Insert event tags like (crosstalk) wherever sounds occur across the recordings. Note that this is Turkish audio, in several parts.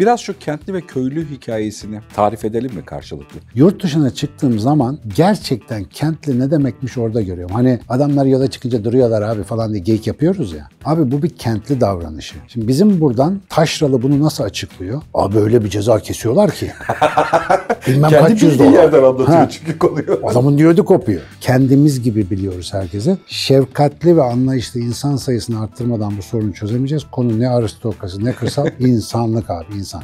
Biraz şu kentli ve köylü hikayesini tarif edelim mi karşılıklı? Yurt dışına çıktığım zaman gerçekten kentli ne demekmiş orada görüyorum. Hani adamlar yola çıkınca duruyorlar abi falan diye geyik yapıyoruz ya. Abi bu bir kentli davranışı. Şimdi bizim buradan Taşralı bunu nasıl açıklıyor? Abi öyle bir ceza kesiyorlar ki. (laughs) Bilmem Kendi kaç yüz dolar. yerden anlatıyor ha. çünkü konuyu. Adamın diyordu kopuyor. Kendimiz gibi biliyoruz herkese. Şefkatli ve anlayışlı insan sayısını arttırmadan bu sorunu çözemeyeceğiz. Konu ne aristokrasi ne kırsal (laughs) insanlık abi. İnsanlık insan.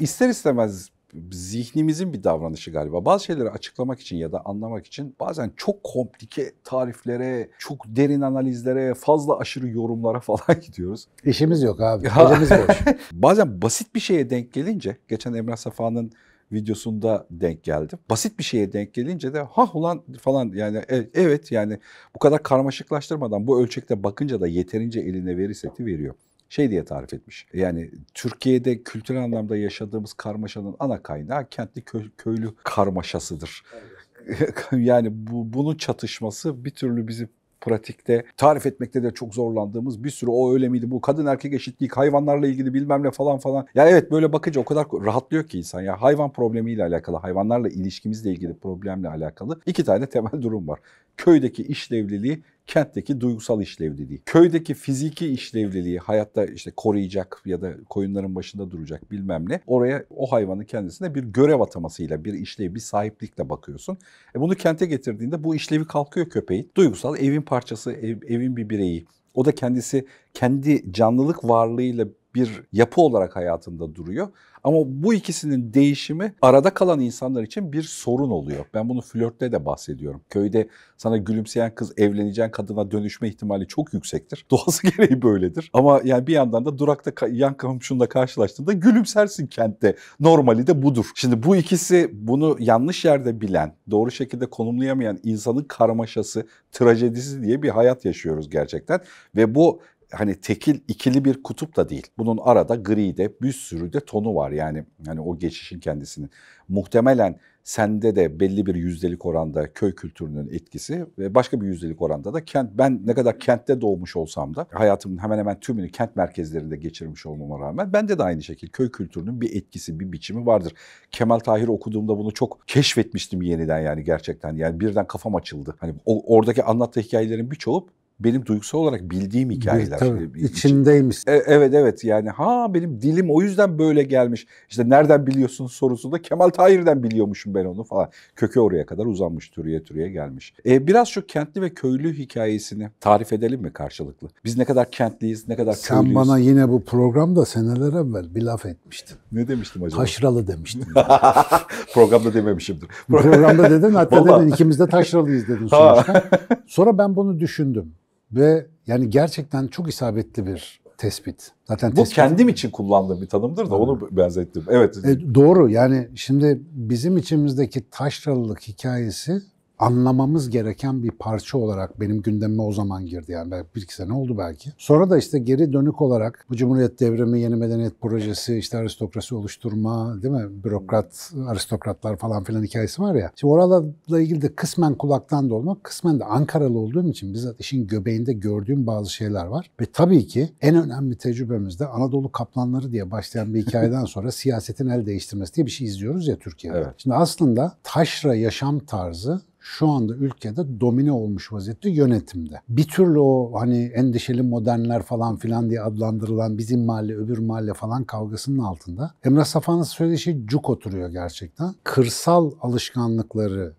İster istemez zihnimizin bir davranışı galiba. Bazı şeyleri açıklamak için ya da anlamak için bazen çok komplike tariflere, çok derin analizlere, fazla aşırı yorumlara (laughs) falan gidiyoruz. İşimiz yok abi. Ya. Elimiz boş. (laughs) bazen basit bir şeye denk gelince, geçen Emrah Safa'nın videosunda denk geldim. Basit bir şeye denk gelince de ha ulan falan yani e, evet yani bu kadar karmaşıklaştırmadan bu ölçekte bakınca da yeterince eline veri seti veriyor şey diye tarif etmiş. Yani Türkiye'de kültürel anlamda yaşadığımız karmaşanın ana kaynağı kentli kö köylü karmaşasıdır. Evet. (laughs) yani bu, bunun çatışması bir türlü bizi pratikte tarif etmekte de çok zorlandığımız bir sürü o öyle miydi bu kadın erkek eşitliği hayvanlarla ilgili bilmem ne falan falan. Ya evet böyle bakınca o kadar rahatlıyor ki insan ya hayvan problemiyle alakalı hayvanlarla ilişkimizle ilgili problemle alakalı iki tane temel durum var. Köydeki işlevliliği kentteki duygusal işlevliliği. Köydeki fiziki işlevliliği hayatta işte koruyacak ya da koyunların başında duracak bilmem ne. Oraya o hayvanın kendisine bir görev atamasıyla, bir işlev, bir sahiplikle bakıyorsun. E bunu kente getirdiğinde bu işlevi kalkıyor köpeğin. Duygusal evin parçası, ev, evin bir bireyi. O da kendisi kendi canlılık varlığıyla bir yapı olarak hayatında duruyor. Ama bu ikisinin değişimi arada kalan insanlar için bir sorun oluyor. Ben bunu flörtte de bahsediyorum. Köyde sana gülümseyen kız evleneceğin kadına dönüşme ihtimali çok yüksektir. (laughs) Doğası gereği böyledir. Ama yani bir yandan da durakta yan komşunla karşılaştığında gülümsersin kentte. Normali de budur. Şimdi bu ikisi bunu yanlış yerde bilen, doğru şekilde konumlayamayan insanın karmaşası, trajedisi diye bir hayat yaşıyoruz gerçekten. Ve bu hani tekil ikili bir kutup da değil. Bunun arada gride bir sürü de tonu var yani hani o geçişin kendisinin. Muhtemelen sende de belli bir yüzdelik oranda köy kültürünün etkisi ve başka bir yüzdelik oranda da kent. Ben ne kadar kentte doğmuş olsam da hayatımın hemen hemen tümünü kent merkezlerinde geçirmiş olmama rağmen bende de aynı şekilde köy kültürünün bir etkisi, bir biçimi vardır. Kemal Tahir okuduğumda bunu çok keşfetmiştim yeniden yani gerçekten. Yani birden kafam açıldı. Hani o, oradaki anlattığı hikayelerin birçoğu benim duygusal olarak bildiğim hikayeler. Tabii, içindeymiş. E, evet evet yani ha benim dilim o yüzden böyle gelmiş. İşte nereden biliyorsun sorusunda Kemal Tahir'den biliyormuşum ben onu falan. Kökü oraya kadar uzanmış türüye türüye gelmiş. E, biraz şu kentli ve köylü hikayesini tarif edelim mi karşılıklı? Biz ne kadar kentliyiz ne kadar Sen köylüyüz. Sen bana yine bu programda seneler evvel bir laf etmiştin. Ne demiştim acaba? Taşralı demiştin. (laughs) programda dememişimdir. programda dedin hatta Vallahi. dedin ikimiz de taşralıyız dedin sonuçta. Sonra ben bunu düşündüm ve yani gerçekten çok isabetli bir tespit. Zaten Bu kendim için kullandığım bir tanımdır da Hı. onu benzettim. Evet. E, doğru yani şimdi bizim içimizdeki taşralılık hikayesi anlamamız gereken bir parça olarak benim gündemime o zaman girdi yani bir iki sene oldu belki. Sonra da işte geri dönük olarak bu Cumhuriyet Devrimi, Yeni Medeniyet Projesi, işte aristokrasi oluşturma değil mi? Bürokrat, aristokratlar falan filan hikayesi var ya. Şimdi oralarla ilgili de kısmen kulaktan dolma, kısmen de Ankaralı olduğum için bizzat işin göbeğinde gördüğüm bazı şeyler var. Ve tabii ki en önemli tecrübemizde Anadolu Kaplanları diye başlayan bir hikayeden sonra siyasetin el değiştirmesi diye bir şey izliyoruz ya Türkiye'de. Evet. Şimdi aslında taşra yaşam tarzı şu anda ülkede domine olmuş vaziyette yönetimde. Bir türlü o hani endişeli modernler falan filan diye adlandırılan bizim mahalle öbür mahalle falan kavgasının altında. Emre Safan'ın söylediği şey cuk oturuyor gerçekten. Kırsal alışkanlıkları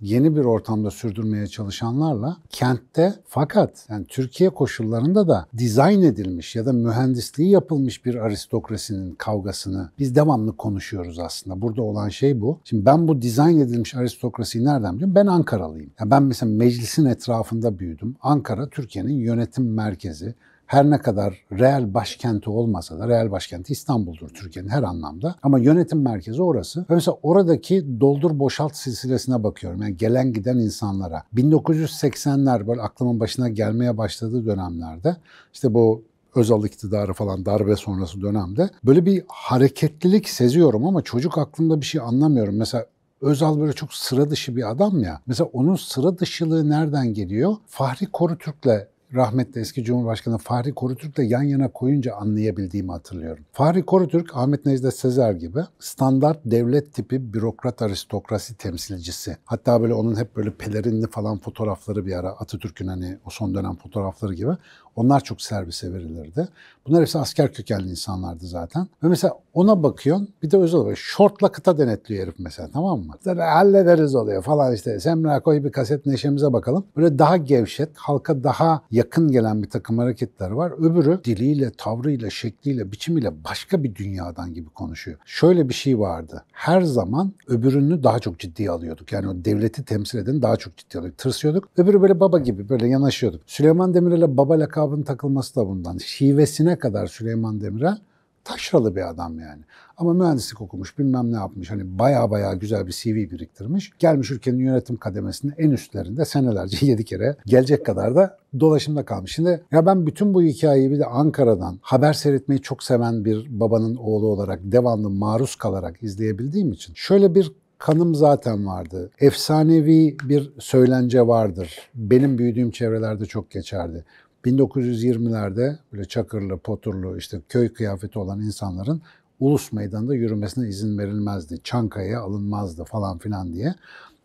yeni bir ortamda sürdürmeye çalışanlarla kentte fakat yani Türkiye koşullarında da dizayn edilmiş ya da mühendisliği yapılmış bir aristokrasinin kavgasını biz devamlı konuşuyoruz aslında. Burada olan şey bu. Şimdi ben bu dizayn edilmiş aristokrasiyi nereden biliyorum? Ben Ankaralıyım. Yani ben mesela meclisin etrafında büyüdüm. Ankara Türkiye'nin yönetim merkezi her ne kadar real başkenti olmasa da real başkenti İstanbul'dur Türkiye'nin her anlamda. Ama yönetim merkezi orası. Mesela oradaki doldur boşalt silsilesine bakıyorum. Yani gelen giden insanlara. 1980'ler böyle aklımın başına gelmeye başladığı dönemlerde işte bu Özal iktidarı falan darbe sonrası dönemde böyle bir hareketlilik seziyorum ama çocuk aklımda bir şey anlamıyorum. Mesela Özal böyle çok sıra dışı bir adam ya. Mesela onun sıra dışılığı nereden geliyor? Fahri Korutürk'le rahmetli eski Cumhurbaşkanı Fahri Korutürk'le yan yana koyunca anlayabildiğimi hatırlıyorum. Fahri Korutürk, Ahmet Necdet Sezer gibi standart devlet tipi bürokrat aristokrasi temsilcisi. Hatta böyle onun hep böyle pelerinli falan fotoğrafları bir ara Atatürk'ün hani o son dönem fotoğrafları gibi. Onlar çok servise verilirdi. Bunlar hepsi asker kökenli insanlardı zaten. Ve mesela ona bakıyorsun bir de özel olarak şortla kıta denetliyor herif mesela tamam mı? Tabii hallederiz oluyor falan işte. Semra koy bir kaset neşemize bakalım. Böyle daha gevşet, halka daha yakın gelen bir takım hareketler var. Öbürü diliyle, tavrıyla, şekliyle, biçimiyle başka bir dünyadan gibi konuşuyor. Şöyle bir şey vardı. Her zaman öbürünü daha çok ciddiye alıyorduk. Yani o devleti temsil eden daha çok ciddiye alıyorduk. Tırsıyorduk. Öbürü böyle baba gibi böyle yanaşıyorduk. Süleyman Demirel'e baba lakabı lakabın takılması da bundan. Şivesine kadar Süleyman Demirel taşralı bir adam yani. Ama mühendislik okumuş, bilmem ne yapmış. Hani baya baya güzel bir CV biriktirmiş. Gelmiş ülkenin yönetim kademesinin en üstlerinde senelerce (laughs) yedi kere gelecek kadar da dolaşımda kalmış. Şimdi ya ben bütün bu hikayeyi bir de Ankara'dan haber seyretmeyi çok seven bir babanın oğlu olarak devamlı maruz kalarak izleyebildiğim için şöyle bir kanım zaten vardı. Efsanevi bir söylence vardır. Benim büyüdüğüm çevrelerde çok geçerdi. 1920'lerde böyle çakırlı, poturlu, işte köy kıyafeti olan insanların ulus meydanında yürümesine izin verilmezdi. Çankaya alınmazdı falan filan diye.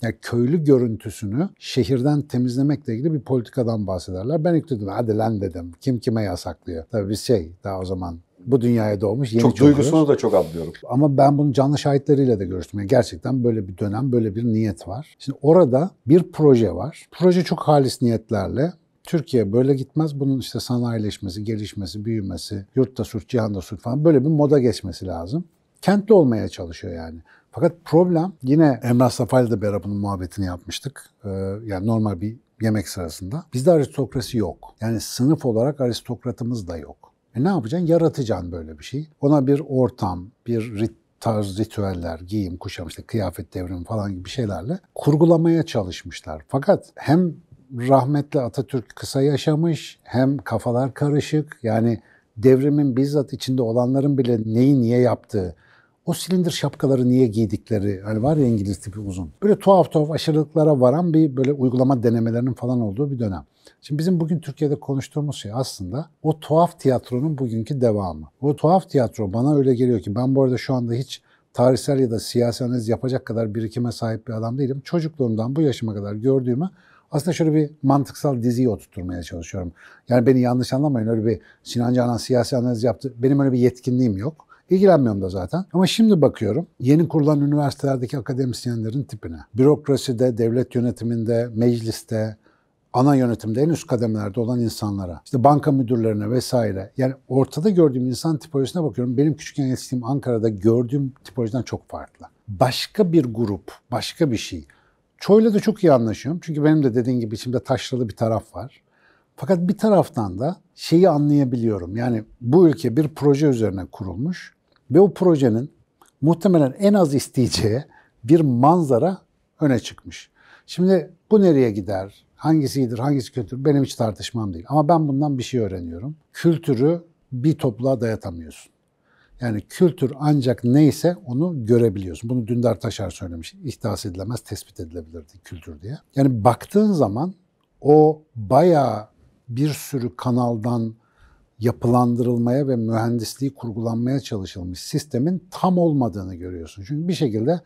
Yani köylü görüntüsünü şehirden temizlemekle ilgili bir politikadan bahsederler. Ben ilk dedim hadi lan dedim. Kim kime yasaklıyor? Tabii biz şey daha o zaman bu dünyaya doğmuş yeni Çok duygusunu da çok anlıyorum. Ama ben bunun canlı şahitleriyle de görüştüm. Yani gerçekten böyle bir dönem, böyle bir niyet var. Şimdi orada bir proje var. Proje çok halis niyetlerle Türkiye böyle gitmez. Bunun işte sanayileşmesi, gelişmesi, büyümesi, yurtta suç, cihanda suç falan böyle bir moda geçmesi lazım. Kentli olmaya çalışıyor yani. Fakat problem yine Emrah Safa ile de beraber bunun muhabbetini yapmıştık. Ee, yani normal bir yemek sırasında. Bizde aristokrasi yok. Yani sınıf olarak aristokratımız da yok. E ne yapacaksın? Yaratacaksın böyle bir şey. Ona bir ortam, bir rit tarz ritüeller, giyim, kuşam, işte kıyafet devrimi falan gibi şeylerle kurgulamaya çalışmışlar. Fakat hem rahmetli Atatürk kısa yaşamış, hem kafalar karışık. Yani devrimin bizzat içinde olanların bile neyi niye yaptığı, o silindir şapkaları niye giydikleri, hani var ya İngiliz tipi uzun. Böyle tuhaf tuhaf aşırılıklara varan bir böyle uygulama denemelerinin falan olduğu bir dönem. Şimdi bizim bugün Türkiye'de konuştuğumuz şey aslında o tuhaf tiyatronun bugünkü devamı. O tuhaf tiyatro bana öyle geliyor ki ben bu arada şu anda hiç tarihsel ya da siyasi analiz yapacak kadar birikime sahip bir adam değilim. Çocukluğumdan bu yaşıma kadar gördüğümü aslında şöyle bir mantıksal diziyi oturtmaya çalışıyorum. Yani beni yanlış anlamayın öyle bir Sinan Canan siyasi analiz yaptı. Benim öyle bir yetkinliğim yok. İlgilenmiyorum da zaten. Ama şimdi bakıyorum yeni kurulan üniversitelerdeki akademisyenlerin tipine. Bürokraside, devlet yönetiminde, mecliste, ana yönetimde en üst kademelerde olan insanlara, işte banka müdürlerine vesaire. Yani ortada gördüğüm insan tipolojisine bakıyorum. Benim küçükken yetiştiğim Ankara'da gördüğüm tipolojiden çok farklı. Başka bir grup, başka bir şey. Çoy'la da çok iyi anlaşıyorum. Çünkü benim de dediğin gibi içimde taşralı bir taraf var. Fakat bir taraftan da şeyi anlayabiliyorum. Yani bu ülke bir proje üzerine kurulmuş ve o projenin muhtemelen en az isteyeceği bir manzara öne çıkmış. Şimdi bu nereye gider? Hangisi iyidir, hangisi kötüdür? Benim hiç tartışmam değil. Ama ben bundan bir şey öğreniyorum. Kültürü bir topluğa dayatamıyorsun. Yani kültür ancak neyse onu görebiliyorsun. Bunu Dündar Taşar söylemiş. İhdas edilemez, tespit edilebilirdi kültür diye. Yani baktığın zaman o bayağı bir sürü kanaldan yapılandırılmaya ve mühendisliği kurgulanmaya çalışılmış sistemin tam olmadığını görüyorsun. Çünkü bir şekilde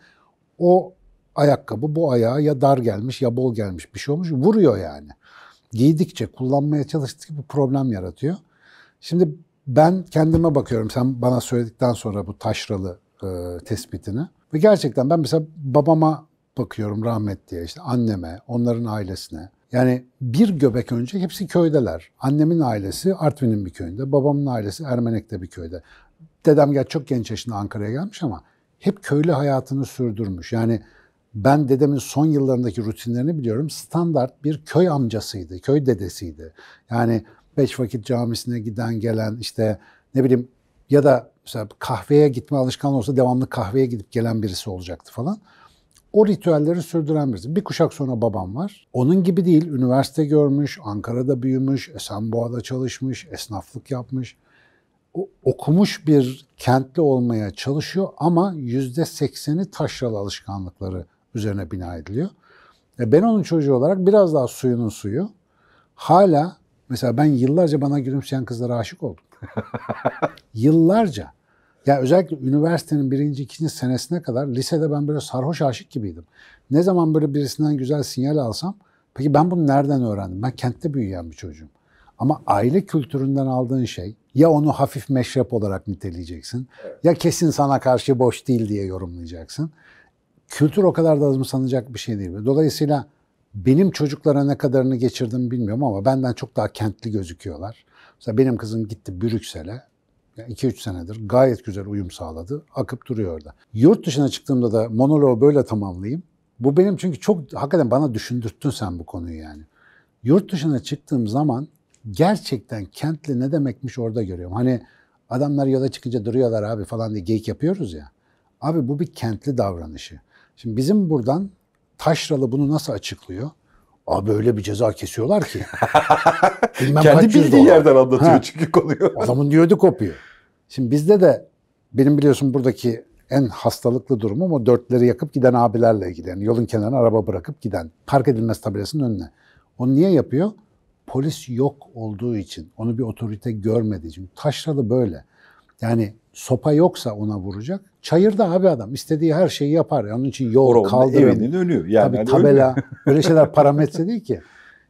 o ayakkabı bu ayağa ya dar gelmiş ya bol gelmiş bir şey olmuş vuruyor yani. Giydikçe, kullanmaya çalıştıkça bir problem yaratıyor. Şimdi ben kendime bakıyorum sen bana söyledikten sonra bu taşralı e, tespitini. Ve gerçekten ben mesela babama bakıyorum rahmet diye işte anneme, onların ailesine. Yani bir göbek önce hepsi köydeler. Annemin ailesi Artvin'in bir köyünde, babamın ailesi Ermenek'te bir köyde. Dedem gel çok genç yaşında Ankara'ya gelmiş ama hep köylü hayatını sürdürmüş. Yani ben dedemin son yıllarındaki rutinlerini biliyorum. Standart bir köy amcasıydı, köy dedesiydi. Yani beş vakit camisine giden gelen işte ne bileyim ya da mesela kahveye gitme alışkanlığı olsa devamlı kahveye gidip gelen birisi olacaktı falan. O ritüelleri sürdüren birisi. Bir kuşak sonra babam var. Onun gibi değil. Üniversite görmüş, Ankara'da büyümüş, Esenboğa'da çalışmış, esnaflık yapmış. O, okumuş bir kentli olmaya çalışıyor ama yüzde sekseni taşralı alışkanlıkları üzerine bina ediliyor. E ben onun çocuğu olarak biraz daha suyunun suyu. Hala Mesela ben yıllarca bana gülümseyen kızlara aşık oldum. (laughs) yıllarca. Ya özellikle üniversitenin birinci, ikinci senesine kadar lisede ben böyle sarhoş aşık gibiydim. Ne zaman böyle birisinden güzel sinyal alsam, peki ben bunu nereden öğrendim? Ben kentte büyüyen bir çocuğum. Ama aile kültüründen aldığın şey ya onu hafif meşrep olarak niteleyeceksin ya kesin sana karşı boş değil diye yorumlayacaksın. Kültür o kadar da azımsanacak bir şey değil. Dolayısıyla benim çocuklara ne kadarını geçirdim bilmiyorum ama benden çok daha kentli gözüküyorlar. Mesela benim kızım gitti Brüksel'e. 2-3 senedir gayet güzel uyum sağladı. Akıp duruyor orada. Yurt dışına çıktığımda da monoloğu böyle tamamlayayım. Bu benim çünkü çok hakikaten bana düşündürttün sen bu konuyu yani. Yurt dışına çıktığım zaman gerçekten kentli ne demekmiş orada görüyorum. Hani adamlar yola çıkınca duruyorlar abi falan diye geyik yapıyoruz ya. Abi bu bir kentli davranışı. Şimdi bizim buradan Taşralı bunu nasıl açıklıyor? Abi öyle bir ceza kesiyorlar ki. (laughs) Bilmem Kendi bildiği dolar. yerden anlatıyor ha. çünkü konuyu. Adamın diyordu kopuyor. Şimdi bizde de benim biliyorsun buradaki en hastalıklı durumum o dörtleri yakıp giden abilerle ilgili. Yani yolun kenarına araba bırakıp giden. Park edilmez tabelasının önüne. Onu niye yapıyor? Polis yok olduğu için. Onu bir otorite görmediği için. Taşralı böyle. Yani sopa yoksa ona vuracak. Çayırda abi adam istediği her şeyi yapar. Onun için yol, Oranın kaldırım. Evinin önü. Yani tabii hani tabela. Ölüyor. Böyle (laughs) şeyler parametre değil ki.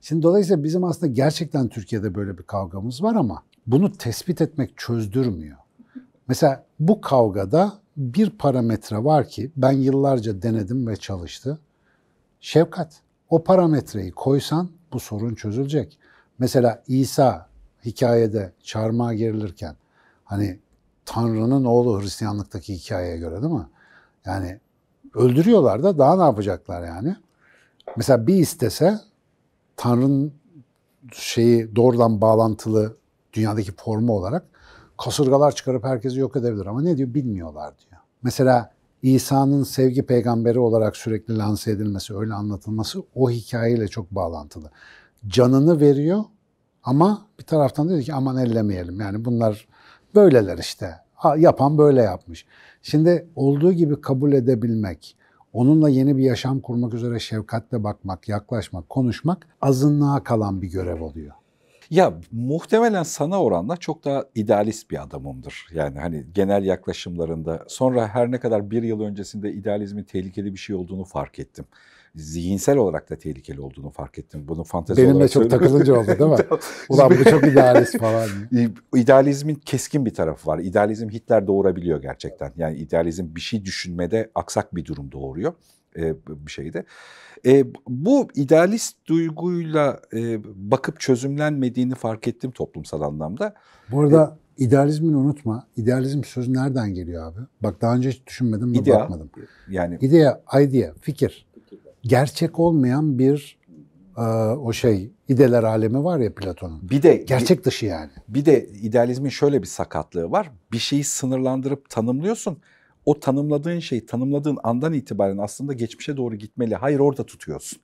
Şimdi dolayısıyla bizim aslında gerçekten Türkiye'de böyle bir kavgamız var ama bunu tespit etmek çözdürmüyor. Mesela bu kavgada bir parametre var ki ben yıllarca denedim ve çalıştı. Şefkat. O parametreyi koysan bu sorun çözülecek. Mesela İsa hikayede çarmıha gerilirken hani Tanrı'nın oğlu Hristiyanlıktaki hikayeye göre değil mi? Yani öldürüyorlar da daha ne yapacaklar yani? Mesela bir istese Tanrı'nın şeyi doğrudan bağlantılı dünyadaki formu olarak kasırgalar çıkarıp herkesi yok edebilir ama ne diyor bilmiyorlar diyor. Mesela İsa'nın sevgi peygamberi olarak sürekli lanse edilmesi, öyle anlatılması o hikayeyle çok bağlantılı. Canını veriyor ama bir taraftan dedi ki aman ellemeyelim. Yani bunlar Böyleler işte. Ha, yapan böyle yapmış. Şimdi olduğu gibi kabul edebilmek, onunla yeni bir yaşam kurmak üzere şefkatle bakmak, yaklaşmak, konuşmak azınlığa kalan bir görev oluyor. Ya muhtemelen sana oranla çok daha idealist bir adamımdır. Yani hani genel yaklaşımlarında. Sonra her ne kadar bir yıl öncesinde idealizmin tehlikeli bir şey olduğunu fark ettim zihinsel olarak da tehlikeli olduğunu fark ettim. Bunu fantezi Benimle olarak çok söylüyorum. takılınca oldu değil mi? (laughs) Ulan bu çok idealist falan. (laughs) İdealizmin keskin bir tarafı var. İdealizm Hitler doğurabiliyor gerçekten. Yani idealizm bir şey düşünmede aksak bir durum doğuruyor e, bir şeydi. E, bu idealist duyguyla e, bakıp çözümlenmediğini fark ettim toplumsal anlamda. Bu arada e, idealizmini unutma. İdealizm sözü nereden geliyor abi? Bak daha önce hiç düşünmedim de idea, bakmadım. Yani idea, idea, fikir gerçek olmayan bir e, o şey ideler alemi var ya Platon'un. Bir de gerçek dışı yani. Bir de idealizmin şöyle bir sakatlığı var. Bir şeyi sınırlandırıp tanımlıyorsun. O tanımladığın şey tanımladığın andan itibaren aslında geçmişe doğru gitmeli. Hayır orada tutuyorsun.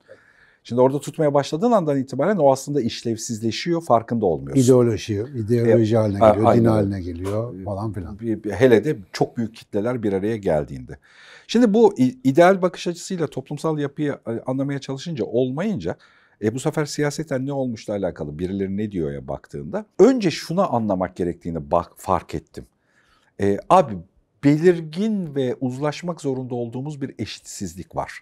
Şimdi orada tutmaya başladığın andan itibaren o aslında işlevsizleşiyor, farkında olmuyorsun. İdeoloji, ideoloji e, haline geliyor, aynen. din haline geliyor falan filan. Hele de çok büyük kitleler bir araya geldiğinde. Şimdi bu ideal bakış açısıyla toplumsal yapıyı e, anlamaya çalışınca olmayınca e bu sefer siyaseten ne olmuşla alakalı birileri ne diyor ya baktığında önce şuna anlamak gerektiğini bak fark ettim. E, abi belirgin ve uzlaşmak zorunda olduğumuz bir eşitsizlik var.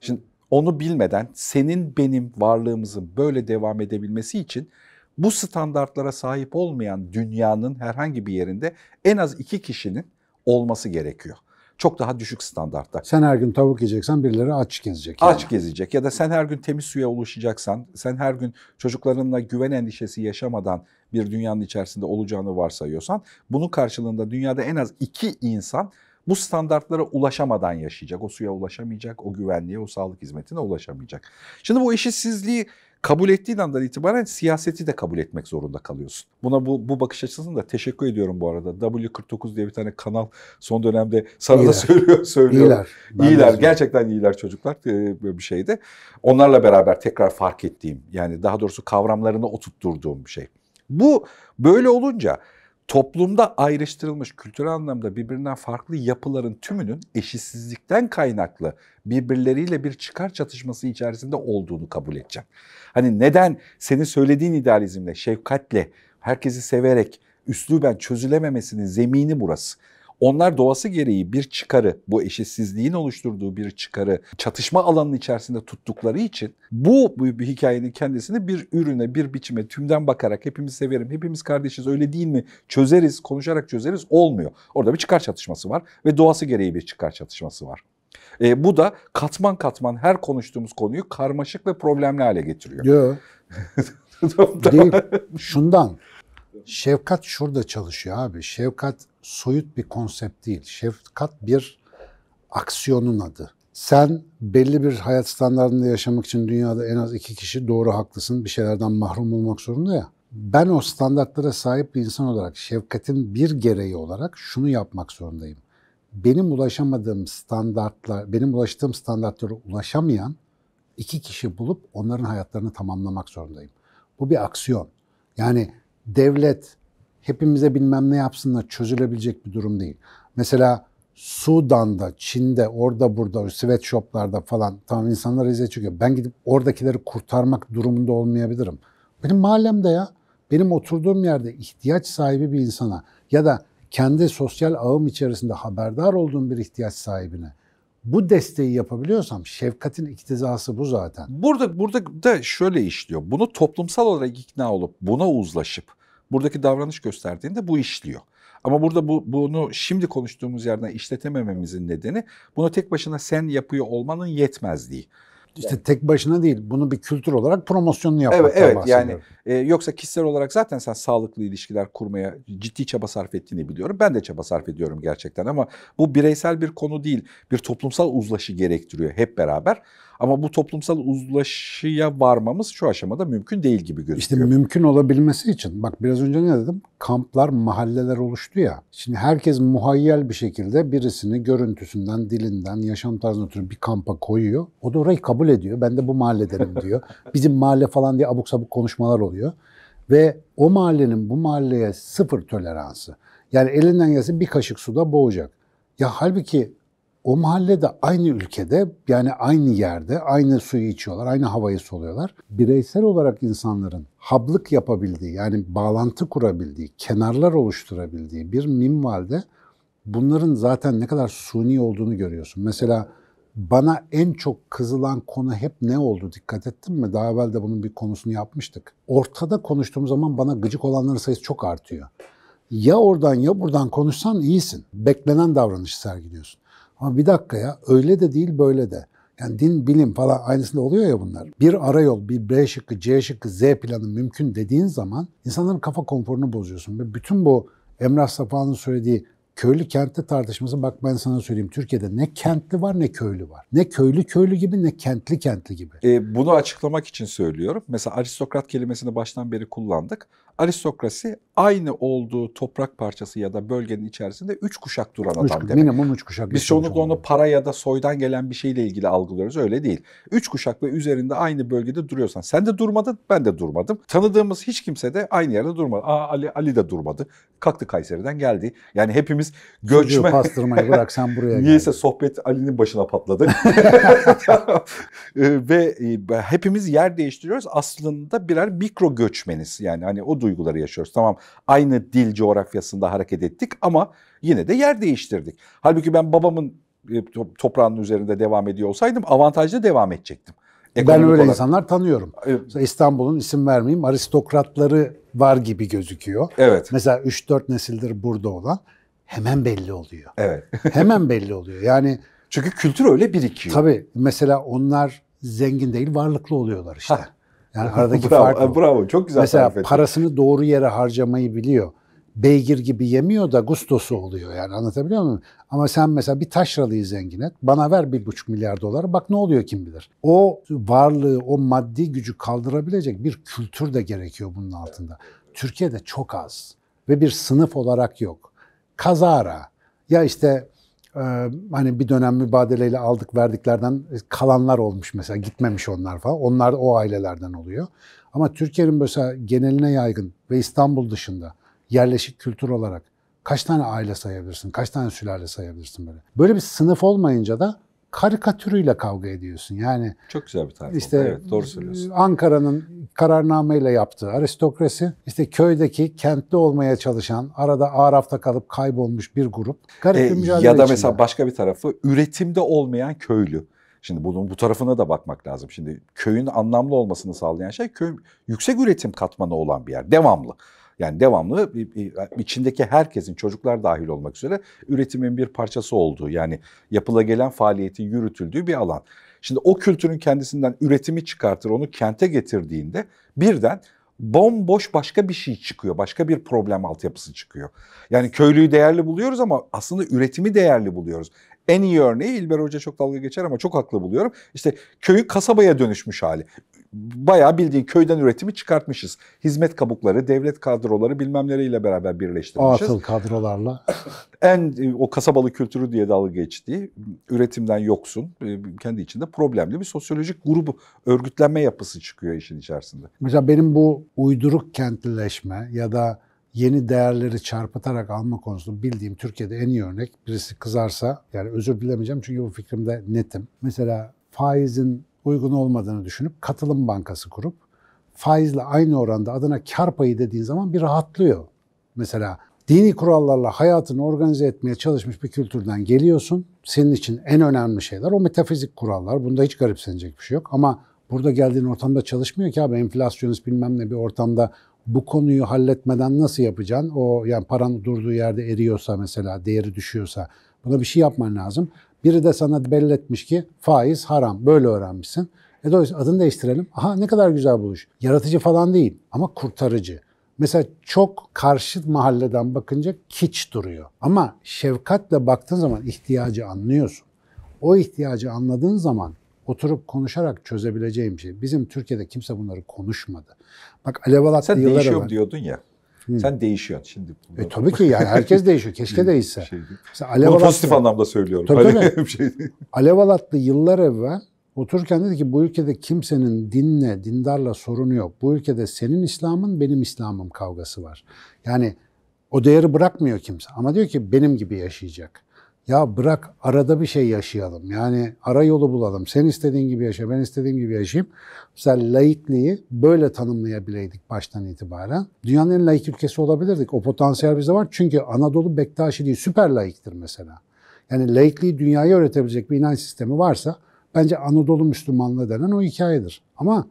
Şimdi onu bilmeden senin benim varlığımızın böyle devam edebilmesi için bu standartlara sahip olmayan dünyanın herhangi bir yerinde en az iki kişinin olması gerekiyor çok daha düşük standartta. Sen her gün tavuk yiyeceksen birileri aç gezecek. Yani. Aç gezecek ya da sen her gün temiz suya ulaşacaksan, sen her gün çocuklarınla güven endişesi yaşamadan bir dünyanın içerisinde olacağını varsayıyorsan, bunun karşılığında dünyada en az iki insan bu standartlara ulaşamadan yaşayacak. O suya ulaşamayacak, o güvenliğe, o sağlık hizmetine ulaşamayacak. Şimdi bu eşitsizliği kabul ettiğin andan itibaren siyaseti de kabul etmek zorunda kalıyorsun. Buna bu, bu bakış açısından da teşekkür ediyorum bu arada. W49 diye bir tane kanal son dönemde sana iyiler. da söylüyor, söylüyor. İyiler. Ben iyiler. Gerçekten iyiler çocuklar e, böyle bir şeydi. Onlarla beraber tekrar fark ettiğim yani daha doğrusu kavramlarını oturtturduğum bir şey. Bu böyle olunca toplumda ayrıştırılmış kültürel anlamda birbirinden farklı yapıların tümünün eşitsizlikten kaynaklı birbirleriyle bir çıkar çatışması içerisinde olduğunu kabul edeceğim. Hani neden senin söylediğin idealizmle, şefkatle, herkesi severek üsluben çözülememesinin zemini burası. Onlar doğası gereği bir çıkarı, bu eşitsizliğin oluşturduğu bir çıkarı çatışma alanının içerisinde tuttukları için bu, bu bir hikayenin kendisini bir ürüne, bir biçime tümden bakarak hepimiz severim, hepimiz kardeşiz öyle değil mi? Çözeriz, konuşarak çözeriz olmuyor. Orada bir çıkar çatışması var ve doğası gereği bir çıkar çatışması var. E, bu da katman katman her konuştuğumuz konuyu karmaşık ve problemli hale getiriyor. Yok. (laughs) Değil. Şundan Şefkat şurada çalışıyor abi. Şefkat soyut bir konsept değil. Şefkat bir aksiyonun adı. Sen belli bir hayat standartında yaşamak için dünyada en az iki kişi doğru haklısın bir şeylerden mahrum olmak zorunda ya. Ben o standartlara sahip bir insan olarak şefkatin bir gereği olarak şunu yapmak zorundayım. Benim ulaşamadığım standartlar, benim ulaştığım standartlara ulaşamayan iki kişi bulup onların hayatlarını tamamlamak zorundayım. Bu bir aksiyon. Yani devlet hepimize bilmem ne yapsınla çözülebilecek bir durum değil. Mesela Sudan'da, Çin'de, orada burada, sweatshoplarda falan tamam insanlar izle çıkıyor. Ben gidip oradakileri kurtarmak durumunda olmayabilirim. Benim mahallemde ya, benim oturduğum yerde ihtiyaç sahibi bir insana ya da kendi sosyal ağım içerisinde haberdar olduğum bir ihtiyaç sahibine bu desteği yapabiliyorsam şefkatin iktizası bu zaten. Burada burada da şöyle işliyor. Bunu toplumsal olarak ikna olup buna uzlaşıp buradaki davranış gösterdiğinde bu işliyor. Ama burada bu, bunu şimdi konuştuğumuz yerden işletemememizin nedeni bunu tek başına sen yapıyor olmanın yetmezliği. İşte yani. tek başına değil, bunu bir kültür olarak promosyonunu yapmak Evet, evet yani e, yoksa kişisel olarak zaten sen sağlıklı ilişkiler kurmaya ciddi çaba sarf ettiğini biliyorum. Ben de çaba sarf ediyorum gerçekten ama bu bireysel bir konu değil, bir toplumsal uzlaşı gerektiriyor hep beraber. Ama bu toplumsal uzlaşıya varmamız şu aşamada mümkün değil gibi gözüküyor. İşte mümkün olabilmesi için bak biraz önce ne dedim? Kamplar, mahalleler oluştu ya. Şimdi herkes muhayyel bir şekilde birisini görüntüsünden, dilinden, yaşam tarzına ötürü bir kampa koyuyor. O da orayı kabul ediyor. Ben de bu mahalledenim diyor. (laughs) Bizim mahalle falan diye abuk sabuk konuşmalar oluyor. Ve o mahallenin bu mahalleye sıfır toleransı. Yani elinden gelse bir kaşık suda boğacak. Ya halbuki o mahallede aynı ülkede yani aynı yerde aynı suyu içiyorlar, aynı havayı soluyorlar. Bireysel olarak insanların hablık yapabildiği yani bağlantı kurabildiği, kenarlar oluşturabildiği bir minvalde bunların zaten ne kadar suni olduğunu görüyorsun. Mesela bana en çok kızılan konu hep ne oldu dikkat ettin mi? Daha evvel de bunun bir konusunu yapmıştık. Ortada konuştuğum zaman bana gıcık olanların sayısı çok artıyor. Ya oradan ya buradan konuşsan iyisin. Beklenen davranışı sergiliyorsun. Ama bir dakika ya öyle de değil böyle de. Yani din, bilim falan aynısında oluyor ya bunlar. Bir ara yol bir B şıkkı, C şıkkı, Z planı mümkün dediğin zaman insanların kafa konforunu bozuyorsun. Ve bütün bu Emrah Safa'nın söylediği köylü kentli tartışması bak ben sana söyleyeyim Türkiye'de ne kentli var ne köylü var. Ne köylü köylü gibi ne kentli kentli gibi. E, bunu açıklamak için söylüyorum. Mesela aristokrat kelimesini baştan beri kullandık. Aristokrasi aynı olduğu toprak parçası ya da bölgenin içerisinde üç kuşak duran üç, adam demek. Minimum üç kuşak. Biz çoğunlukla onu para ya da soydan gelen bir şeyle ilgili algılıyoruz. Öyle değil. Üç kuşak ve üzerinde aynı bölgede duruyorsan. Sen de durmadın, ben de durmadım. Tanıdığımız hiç kimse de aynı yerde durmadı. Aa Ali, Ali de durmadı kalktı Kayseri'den geldi. Yani hepimiz göçme Çocuğu pastırmayı bırak sen (laughs) buraya gel. Niyeyse sohbet Ali'nin başına patladı. (laughs) (laughs) Ee, ve e, hepimiz yer değiştiriyoruz. Aslında birer mikro göçmeniz. Yani hani o duyguları yaşıyoruz. Tamam aynı dil coğrafyasında hareket ettik ama yine de yer değiştirdik. Halbuki ben babamın e, toprağının üzerinde devam ediyor olsaydım avantajlı devam edecektim. Ekonomik ben öyle olarak. insanlar tanıyorum. Evet. İstanbul'un isim vermeyeyim aristokratları var gibi gözüküyor. Evet. Mesela 3-4 nesildir burada olan hemen belli oluyor. Evet. (laughs) hemen belli oluyor. Yani çünkü kültür öyle birikiyor. Tabii. Mesela onlar zengin değil varlıklı oluyorlar işte. Ha. Yani aradaki (laughs) bravo, fark. Bravo. Çok güzel Mesela tarif parasını doğru yere harcamayı biliyor beygir gibi yemiyor da gustosu oluyor yani anlatabiliyor muyum? Ama sen mesela bir taşralıyı zengin et, bana ver bir buçuk milyar dolar bak ne oluyor kim bilir. O varlığı, o maddi gücü kaldırabilecek bir kültür de gerekiyor bunun altında. Türkiye'de çok az ve bir sınıf olarak yok. Kazara ya işte e, hani bir dönem mübadeleyle aldık verdiklerden kalanlar olmuş mesela gitmemiş onlar falan. Onlar o ailelerden oluyor. Ama Türkiye'nin mesela geneline yaygın ve İstanbul dışında yerleşik kültür olarak kaç tane aile sayabilirsin, kaç tane sülale sayabilirsin böyle. Böyle bir sınıf olmayınca da karikatürüyle kavga ediyorsun. Yani çok güzel bir tarif. İşte evet, doğru söylüyorsun. E, Ankara'nın kararnameyle yaptığı aristokrasi, işte köydeki kentli olmaya çalışan, arada arafta kalıp kaybolmuş bir grup. Garip e, mücadele Ya da içinde. mesela başka bir tarafı üretimde olmayan köylü. Şimdi bunun bu tarafına da bakmak lazım. Şimdi köyün anlamlı olmasını sağlayan şey köy yüksek üretim katmanı olan bir yer. Devamlı. Yani devamlı içindeki herkesin çocuklar dahil olmak üzere üretimin bir parçası olduğu yani yapıla gelen faaliyetin yürütüldüğü bir alan. Şimdi o kültürün kendisinden üretimi çıkartır onu kente getirdiğinde birden bomboş başka bir şey çıkıyor. Başka bir problem altyapısı çıkıyor. Yani köylüyü değerli buluyoruz ama aslında üretimi değerli buluyoruz. En iyi örneği İlber Hoca çok dalga geçer ama çok haklı buluyorum. İşte köyün kasabaya dönüşmüş hali bayağı bildiğin köyden üretimi çıkartmışız. Hizmet kabukları, devlet kadroları bilmemleriyle beraber birleştirmişiz. Atıl kadrolarla. (clears throat) en e, o kasabalı kültürü diye dalga geçtiği, üretimden yoksun, e, kendi içinde problemli bir sosyolojik grubu örgütlenme yapısı çıkıyor işin içerisinde. Mesela benim bu uyduruk kentleşme ya da yeni değerleri çarpıtarak alma konusunda bildiğim Türkiye'de en iyi örnek birisi kızarsa yani özür dilemeyeceğim çünkü bu fikrimde netim. Mesela faizin uygun olmadığını düşünüp katılım bankası kurup faizle aynı oranda adına kar payı dediğin zaman bir rahatlıyor. Mesela dini kurallarla hayatını organize etmeye çalışmış bir kültürden geliyorsun. Senin için en önemli şeyler o metafizik kurallar. Bunda hiç garipsenecek bir şey yok. Ama burada geldiğin ortamda çalışmıyor ki abi enflasyonist bilmem ne bir ortamda bu konuyu halletmeden nasıl yapacaksın? O yani paran durduğu yerde eriyorsa mesela, değeri düşüyorsa buna bir şey yapman lazım. Biri de sana belletmiş ki faiz haram. Böyle öğrenmişsin. E dolayısıyla adını değiştirelim. Aha ne kadar güzel buluş. Yaratıcı falan değil ama kurtarıcı. Mesela çok karşıt mahalleden bakınca kiç duruyor. Ama şefkatle baktığın zaman ihtiyacı anlıyorsun. O ihtiyacı anladığın zaman oturup konuşarak çözebileceğim şey. Bizim Türkiye'de kimse bunları konuşmadı. Bak Alev Alat'ta yıllar Sen değişiyor diyordun ya. Hı. Sen değişiyorsun şimdi. E, tabii ki yani herkes değişiyor. Keşke (laughs) değişse. Şeydi. Alev Bunu pozitif anlamda söylüyorum. Tabii tabii. (laughs) Şey Alev Alatlı yıllar evvel otururken dedi ki bu ülkede kimsenin dinle, dindarla sorunu yok. Bu ülkede senin İslam'ın benim İslam'ım kavgası var. Yani o değeri bırakmıyor kimse. Ama diyor ki benim gibi yaşayacak. Ya bırak arada bir şey yaşayalım. Yani ara yolu bulalım. Sen istediğin gibi yaşa, ben istediğim gibi yaşayayım. Mesela laikliği böyle tanımlayabileydik baştan itibaren. Dünyanın en laik ülkesi olabilirdik. O potansiyel bizde var. Çünkü Anadolu Bektaşiliği süper laiktir mesela. Yani laikliği dünyaya öğretebilecek bir inanç sistemi varsa bence Anadolu Müslümanlığı denen o hikayedir. Ama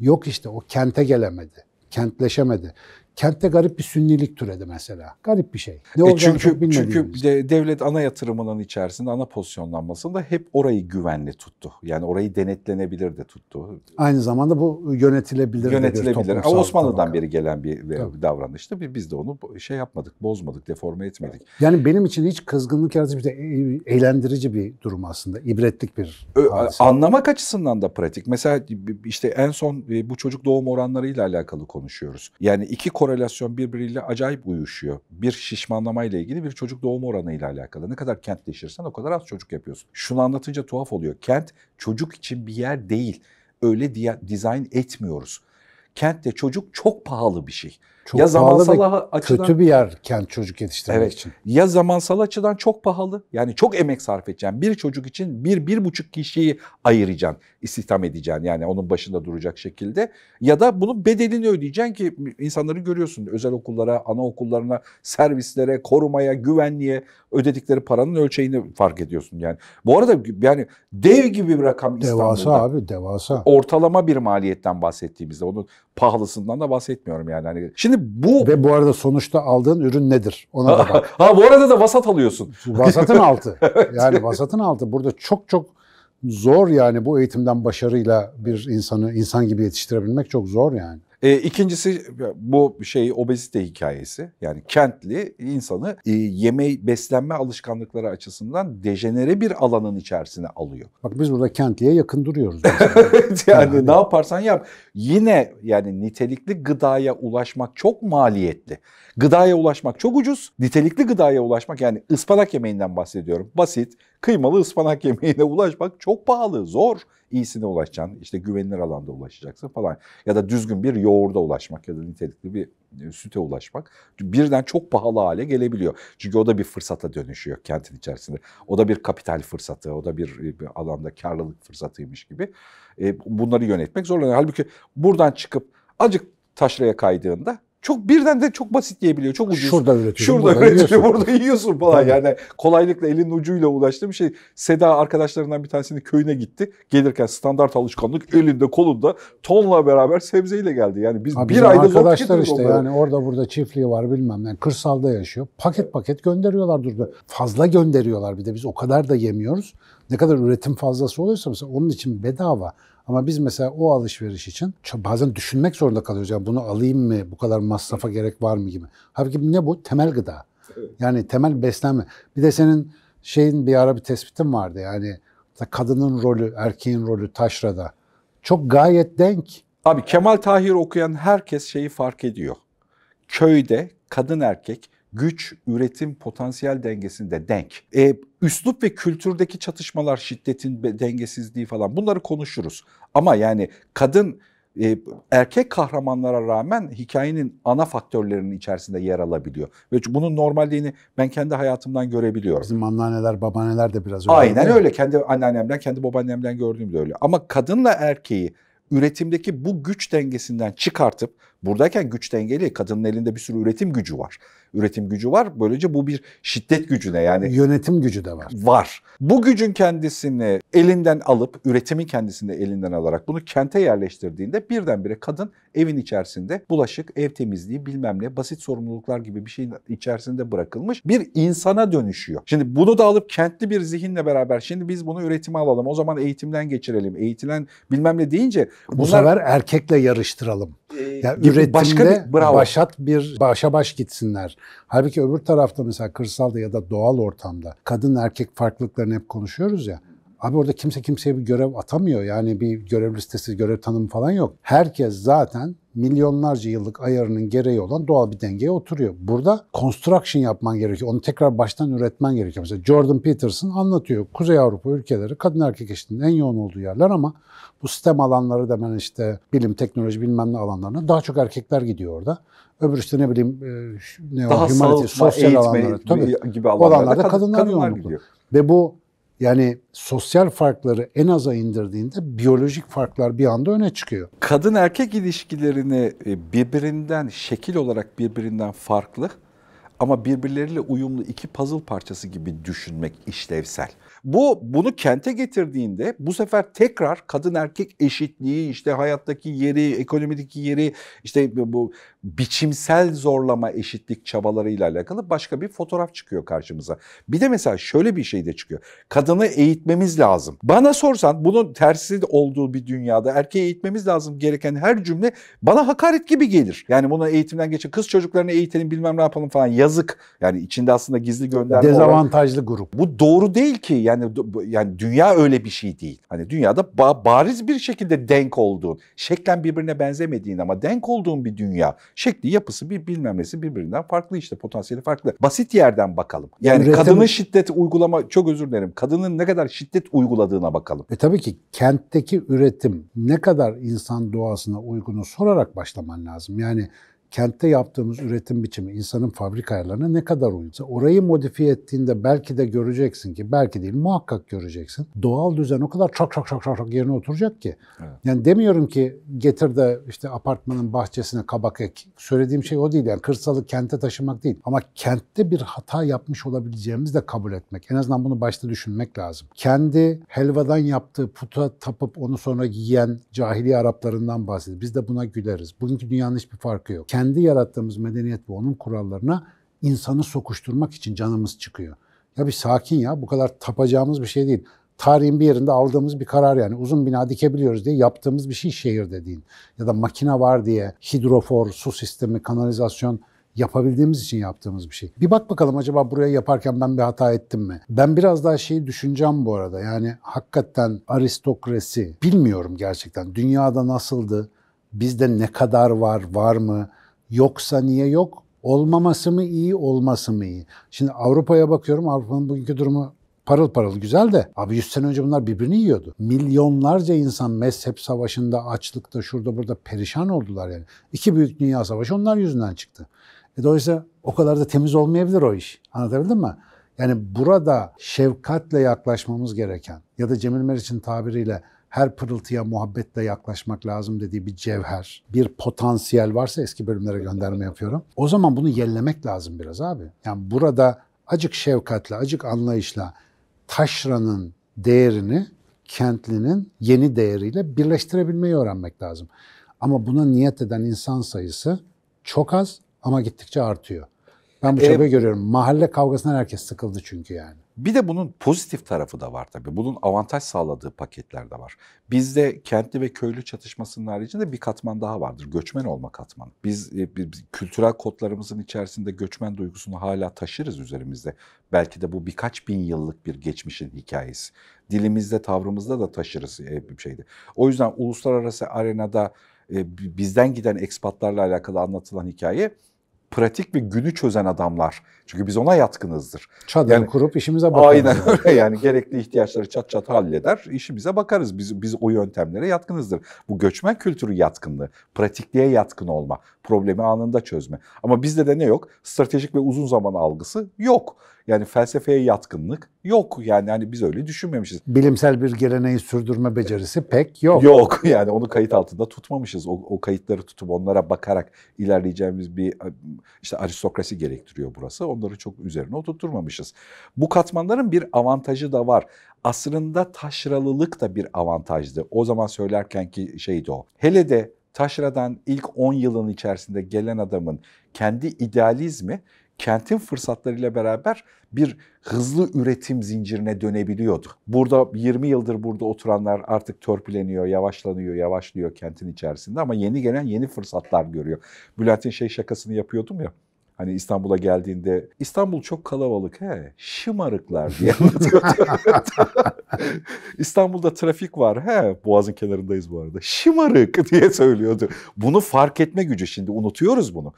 yok işte o kente gelemedi, kentleşemedi. Kentte garip bir sünnilik türedi mesela. Garip bir şey. Ne e çünkü çünkü de, devlet ana yatırımının içerisinde ana pozisyonlanmasında hep orayı güvenli tuttu. Yani orayı denetlenebilir de tuttu. Aynı zamanda bu yönetilebilir. Yönetilebilir. De Osmanlı'dan tabaka. beri gelen bir Tabii. davranıştı. Biz de onu şey yapmadık, bozmadık, deforme etmedik. Yani benim için hiç kızgınlık yaratıcı bir de e, eğlendirici bir durum aslında. İbretlik bir hadise. Anlamak açısından da pratik. Mesela işte en son e, bu çocuk doğum oranlarıyla alakalı konuşuyoruz. Yani iki Kore korelasyon birbiriyle acayip uyuşuyor. Bir şişmanlama ile ilgili bir çocuk doğum oranı ile alakalı. Ne kadar kentleşirsen o kadar az çocuk yapıyorsun. Şunu anlatınca tuhaf oluyor. Kent çocuk için bir yer değil. Öyle diye dizayn etmiyoruz. Kentte çocuk çok pahalı bir şey. Çok ya zamansal açıdan kötü bir yer kent çocuk yetiştirmek evet, için. Ya zamansal açıdan çok pahalı. Yani çok emek sarf edeceğim. Bir çocuk için bir, bir buçuk kişiyi ayıracaksın. istihdam edeceksin yani onun başında duracak şekilde. Ya da bunun bedelini ödeyeceksin ki insanları görüyorsun. Özel okullara, anaokullarına, servislere, korumaya, güvenliğe ödedikleri paranın ölçeğini fark ediyorsun yani. Bu arada yani dev gibi bir rakam devasa İstanbul'da. Devasa abi devasa. Ortalama bir maliyetten bahsettiğimizde onun pahalısından da bahsetmiyorum yani. Hani şimdi bu... Ve bu arada sonuçta aldığın ürün nedir? Ona da bak. (laughs) ha bu arada da vasat alıyorsun. Vasatın (laughs) altı. evet. Yani vasatın altı. Burada çok çok zor yani bu eğitimden başarıyla bir insanı insan gibi yetiştirebilmek çok zor yani. E, ikincisi bu şey obezite hikayesi. Yani kentli insanı e, yeme beslenme alışkanlıkları açısından dejenere bir alanın içerisine alıyor. Bak biz burada kentliye yakın duruyoruz. (laughs) yani, yani ne yaparsan yap. Yine yani nitelikli gıdaya ulaşmak çok maliyetli. Gıdaya ulaşmak çok ucuz. Nitelikli gıdaya ulaşmak yani ıspanak yemeğinden bahsediyorum. Basit kıymalı ıspanak (laughs) yemeğine ulaşmak çok pahalı, zor iyisine ulaşacaksın, işte güvenilir alanda ulaşacaksın falan. Ya da düzgün bir yoğurda ulaşmak ya da nitelikli bir e, süte ulaşmak birden çok pahalı hale gelebiliyor. Çünkü o da bir fırsata dönüşüyor kentin içerisinde. O da bir kapital fırsatı, o da bir, e, bir alanda karlılık fırsatıymış gibi. E, bunları yönetmek zorlanıyor. Halbuki buradan çıkıp acık taşraya kaydığında çok birden de çok basit yiyebiliyor. Çok ucuz. Şurada üretiyor. Şurada üretiyor. (laughs) Burada yiyorsun falan. Yani kolaylıkla elin ucuyla ulaştığım şey. Seda arkadaşlarından bir tanesinin köyüne gitti. Gelirken standart alışkanlık elinde kolunda tonla beraber sebzeyle geldi. Yani biz Abi bir ayda arkadaşlar işte onları. yani orada burada çiftliği var bilmem ne. Yani kırsalda yaşıyor. Paket paket gönderiyorlar durdu. Fazla gönderiyorlar bir de biz o kadar da yemiyoruz. Ne kadar üretim fazlası oluyorsa mesela onun için bedava ama biz mesela o alışveriş için bazen düşünmek zorunda kalıyoruz. Yani bunu alayım mı, bu kadar masrafa gerek var mı gibi. Halbuki ne bu? Temel gıda. Yani temel beslenme. Bir de senin şeyin bir ara bir tespitin vardı. Yani kadının rolü, erkeğin rolü taşrada. Çok gayet denk. Abi Kemal Tahir okuyan herkes şeyi fark ediyor. Köyde kadın erkek güç üretim potansiyel dengesinde denk. E, üslup ve kültürdeki çatışmalar, şiddetin dengesizliği falan bunları konuşuruz. Ama yani kadın e, erkek kahramanlara rağmen hikayenin ana faktörlerinin içerisinde yer alabiliyor. Ve bunun normalliğini ben kendi hayatımdan görebiliyorum. Bizim anneanneler, babaanneler de biraz öyle. Aynen öyle. Kendi anneannemden, kendi babaannemden gördüğüm de öyle. Ama kadınla erkeği üretimdeki bu güç dengesinden çıkartıp Buradayken güç dengeli. Kadının elinde bir sürü üretim gücü var. Üretim gücü var. Böylece bu bir şiddet gücüne yani. Yönetim gücü de var. Var. Bu gücün kendisini elinden alıp, üretimin kendisini elinden alarak bunu kente yerleştirdiğinde birdenbire kadın evin içerisinde bulaşık, ev temizliği bilmem ne basit sorumluluklar gibi bir şeyin içerisinde bırakılmış bir insana dönüşüyor. Şimdi bunu da alıp kentli bir zihinle beraber şimdi biz bunu üretime alalım. O zaman eğitimden geçirelim. Eğitilen bilmem ne deyince bunlar... Bu sefer erkekle yarıştıralım. Ee, yani üretimde başka bir, bravo. başat bir başa baş gitsinler. Halbuki öbür tarafta mesela kırsalda ya da doğal ortamda kadın erkek farklılıklarını hep konuşuyoruz ya. Abi orada kimse kimseye bir görev atamıyor. Yani bir görev listesi, görev tanımı falan yok. Herkes zaten milyonlarca yıllık ayarının gereği olan doğal bir dengeye oturuyor. Burada construction yapman gerekiyor. Onu tekrar baştan üretmen gerekiyor. Mesela Jordan Peterson anlatıyor. Kuzey Avrupa ülkeleri kadın erkek eşitliğinin en yoğun olduğu yerler ama bu sistem alanları demen işte bilim, teknoloji bilmem ne alanlarına daha çok erkekler gidiyor orada. Öbür işte ne bileyim e, ne o, Daha humanity, sosyal alanları gibi alanlarda, alanlarda kadınlar, kadınlar yoğunluklu. Gidiyor. Ve bu yani sosyal farkları en aza indirdiğinde biyolojik farklar bir anda öne çıkıyor. Kadın erkek ilişkilerini e, birbirinden şekil olarak birbirinden farklı ama birbirleriyle uyumlu iki puzzle parçası gibi düşünmek işlevsel. Bu bunu kente getirdiğinde bu sefer tekrar kadın erkek eşitliği işte hayattaki yeri, ekonomideki yeri işte bu biçimsel zorlama eşitlik çabalarıyla alakalı başka bir fotoğraf çıkıyor karşımıza. Bir de mesela şöyle bir şey de çıkıyor. Kadını eğitmemiz lazım. Bana sorsan bunun tersi olduğu bir dünyada erkeği eğitmemiz lazım gereken her cümle bana hakaret gibi gelir. Yani buna eğitimden geçin kız çocuklarını eğitelim bilmem ne yapalım falan yazık. Yani içinde aslında gizli gönderme Dezavantajlı olarak. grup. Bu doğru değil ki. Yani yani dünya öyle bir şey değil. Hani dünyada ba- bariz bir şekilde denk olduğun, şeklen birbirine benzemediğin ama denk olduğun bir dünya şekli, yapısı, bir bilmem nesi birbirinden farklı işte potansiyeli farklı. Basit yerden bakalım. Yani Üretim... kadının şiddet uygulama çok özür dilerim. Kadının ne kadar şiddet uyguladığına bakalım. E tabii ki kentteki üretim ne kadar insan doğasına uygunu sorarak başlaman lazım. Yani kentte yaptığımız üretim biçimi insanın fabrika ayarlarına ne kadar uygun. Orayı modifiye ettiğinde belki de göreceksin ki belki değil muhakkak göreceksin. Doğal düzen o kadar çok çok çok çok, çok yerine oturacak ki. Evet. Yani demiyorum ki getir de işte apartmanın bahçesine kabak ek. Söylediğim şey o değil yani kırsalı kente taşımak değil. Ama kentte bir hata yapmış olabileceğimizi de kabul etmek. En azından bunu başta düşünmek lazım. Kendi helvadan yaptığı puta tapıp onu sonra yiyen cahiliye Araplarından bahsediyor. Biz de buna güleriz. Bugünkü dünyanın hiçbir farkı yok kendi yarattığımız medeniyet ve onun kurallarına insanı sokuşturmak için canımız çıkıyor. Ya bir sakin ya bu kadar tapacağımız bir şey değil. Tarihin bir yerinde aldığımız bir karar yani uzun bina dikebiliyoruz diye yaptığımız bir şey şehir dediğin. Ya da makine var diye hidrofor, su sistemi, kanalizasyon yapabildiğimiz için yaptığımız bir şey. Bir bak bakalım acaba buraya yaparken ben bir hata ettim mi? Ben biraz daha şeyi düşüneceğim bu arada. Yani hakikaten aristokrasi bilmiyorum gerçekten. Dünyada nasıldı? Bizde ne kadar var, var mı? Yoksa niye yok? Olmaması mı iyi, olması mı iyi? Şimdi Avrupa'ya bakıyorum, Avrupa'nın bugünkü durumu parıl parıl güzel de abi 100 sene önce bunlar birbirini yiyordu. Milyonlarca insan mezhep savaşında, açlıkta, şurada burada perişan oldular yani. İki büyük dünya savaşı onlar yüzünden çıktı. E dolayısıyla o kadar da temiz olmayabilir o iş. Anlatabildim mi? Yani burada şefkatle yaklaşmamız gereken ya da Cemil Meriç'in tabiriyle her pırıltıya muhabbetle yaklaşmak lazım dediği bir cevher, bir potansiyel varsa eski bölümlere gönderme yapıyorum. O zaman bunu yellemek lazım biraz abi. Yani burada acık şefkatle, acık anlayışla taşranın değerini kentlinin yeni değeriyle birleştirebilmeyi öğrenmek lazım. Ama buna niyet eden insan sayısı çok az ama gittikçe artıyor. Ben bu e, çabayı ee, görüyorum. Mahalle kavgasından herkes sıkıldı çünkü yani. Bir de bunun pozitif tarafı da var tabii. Bunun avantaj sağladığı paketler de var. Bizde kentli ve köylü çatışmasının haricinde bir katman daha vardır. Göçmen olma katmanı. Biz, e, biz kültürel kodlarımızın içerisinde göçmen duygusunu hala taşırız üzerimizde. Belki de bu birkaç bin yıllık bir geçmişin hikayesi. Dilimizde, tavrımızda da taşırız e, bir şeydi. O yüzden uluslararası arenada e, bizden giden ekspatlarla alakalı anlatılan hikaye pratik ve günü çözen adamlar. Çünkü biz ona yatkınızdır. Çadır yani, kurup işimize bakarız. Aynen öyle yani gerekli ihtiyaçları çat çat halleder işimize bakarız. Biz, biz o yöntemlere yatkınızdır. Bu göçmen kültürü yatkınlığı, pratikliğe yatkın olma, problemi anında çözme. Ama bizde de ne yok? Stratejik ve uzun zaman algısı yok. Yani felsefeye yatkınlık yok. Yani hani biz öyle düşünmemişiz. Bilimsel bir geleneği sürdürme becerisi pek yok. Yok (laughs) yani onu kayıt altında tutmamışız. O, o kayıtları tutup onlara bakarak ilerleyeceğimiz bir e, işte aristokrasi gerektiriyor burası. Onları çok üzerine oturtturmamışız. Bu katmanların bir avantajı da var. Aslında taşralılık da bir avantajdı. O zaman söylerken ki şeydi o. Hele de taşradan ilk 10 yılın içerisinde gelen adamın kendi idealizmi kentin fırsatlarıyla beraber bir hızlı üretim zincirine dönebiliyordu. Burada 20 yıldır burada oturanlar artık törpüleniyor, yavaşlanıyor, yavaşlıyor kentin içerisinde ama yeni gelen yeni fırsatlar görüyor. Bülent'in şey şakasını yapıyordum ya. Hani İstanbul'a geldiğinde İstanbul çok kalabalık he şımarıklar diye (laughs) İstanbul'da trafik var he Boğaz'ın kenarındayız bu arada şımarık diye söylüyordu. Bunu fark etme gücü şimdi unutuyoruz bunu.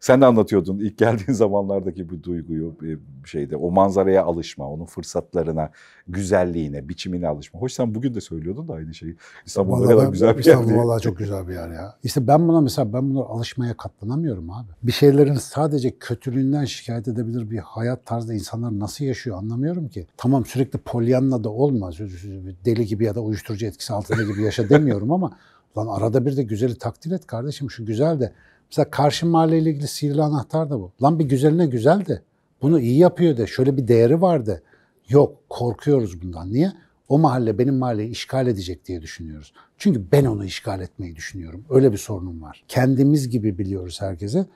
Sen de anlatıyordun ilk geldiğin (laughs) zamanlardaki bu duyguyu e, şeyde o manzaraya alışma, onun fırsatlarına, güzelliğine, biçimine alışma. Hoş sen bugün de söylüyordun da aynı şeyi. İstanbul ne kadar güzel bir yer. İstanbul vallahi çok güzel bir yer ya. İşte ben buna mesela ben buna alışmaya katlanamıyorum abi. Bir şeylerin sadece kötülüğünden şikayet edebilir bir hayat tarzı insanlar nasıl yaşıyor anlamıyorum ki. Tamam sürekli polyanla da olmaz. Deli gibi ya da uyuşturucu etkisi altında gibi yaşa (laughs) demiyorum ama lan arada bir de güzeli takdir et kardeşim şu güzel de Mesela karşı mahalleyle ilgili sihirli anahtar da bu. Lan bir güzeline güzel de bunu iyi yapıyor de şöyle bir değeri var de. Yok korkuyoruz bundan. Niye? O mahalle benim mahalleyi işgal edecek diye düşünüyoruz. Çünkü ben onu işgal etmeyi düşünüyorum. Öyle bir sorunum var. Kendimiz gibi biliyoruz herkese.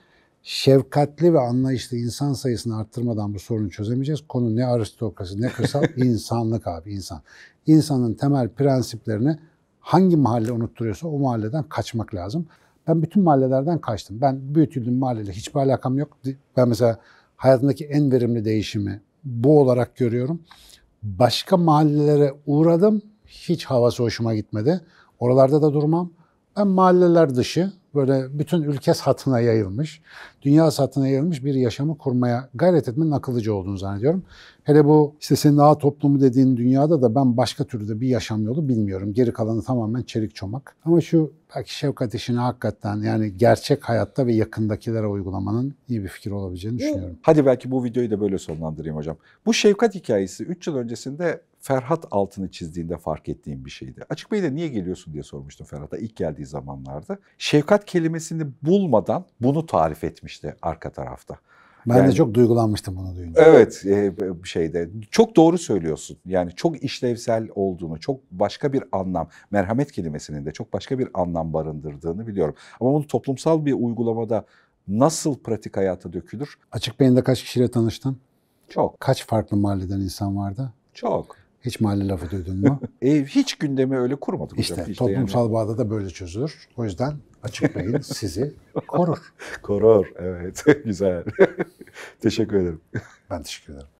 Şefkatli ve anlayışlı insan sayısını arttırmadan bu sorunu çözemeyeceğiz. Konu ne aristokrasi ne kırsal (laughs) insanlık abi insan. İnsanın temel prensiplerini hangi mahalle unutturuyorsa o mahalleden kaçmak lazım. Ben bütün mahallelerden kaçtım. Ben büyütüldüğüm mahalleyle hiçbir alakam yok. Ben mesela hayatımdaki en verimli değişimi bu olarak görüyorum. Başka mahallelere uğradım. Hiç havası hoşuma gitmedi. Oralarda da durmam. Ben mahalleler dışı böyle bütün ülke satına yayılmış, dünya satına yayılmış bir yaşamı kurmaya gayret etmenin akıllıca olduğunu zannediyorum. Hele bu işte senin ağ toplumu dediğin dünyada da ben başka türlü de bir yaşam yolu bilmiyorum. Geri kalanı tamamen çelik çomak. Ama şu belki şefkat işini hakikaten yani gerçek hayatta ve yakındakilere uygulamanın iyi bir fikir olabileceğini düşünüyorum. Hadi belki bu videoyu da böyle sonlandırayım hocam. Bu şefkat hikayesi 3 yıl öncesinde Ferhat altını çizdiğinde fark ettiğim bir şeydi. Açık Bey'de niye geliyorsun diye sormuştum Ferhat'a ilk geldiği zamanlarda. Şefkat kelimesini bulmadan bunu tarif etmişti arka tarafta. Ben yani, de çok duygulanmıştım bunu duyunca. Evet e, şeyde çok doğru söylüyorsun. Yani çok işlevsel olduğunu, çok başka bir anlam, merhamet kelimesinin de çok başka bir anlam barındırdığını biliyorum. Ama bunu toplumsal bir uygulamada nasıl pratik hayata dökülür? Açık beyinde kaç kişiyle tanıştın? Çok. Kaç farklı mahalleden insan vardı? Çok. Hiç mahalle lafı duydun mu? (laughs) e, hiç gündemi öyle kurmadık işte, hocam. İşte toplumsal yani. bağda da böyle çözülür. O yüzden açık beyin (laughs) sizi korur. korur, evet. (laughs) Güzel. teşekkür ederim. Ben teşekkür ederim.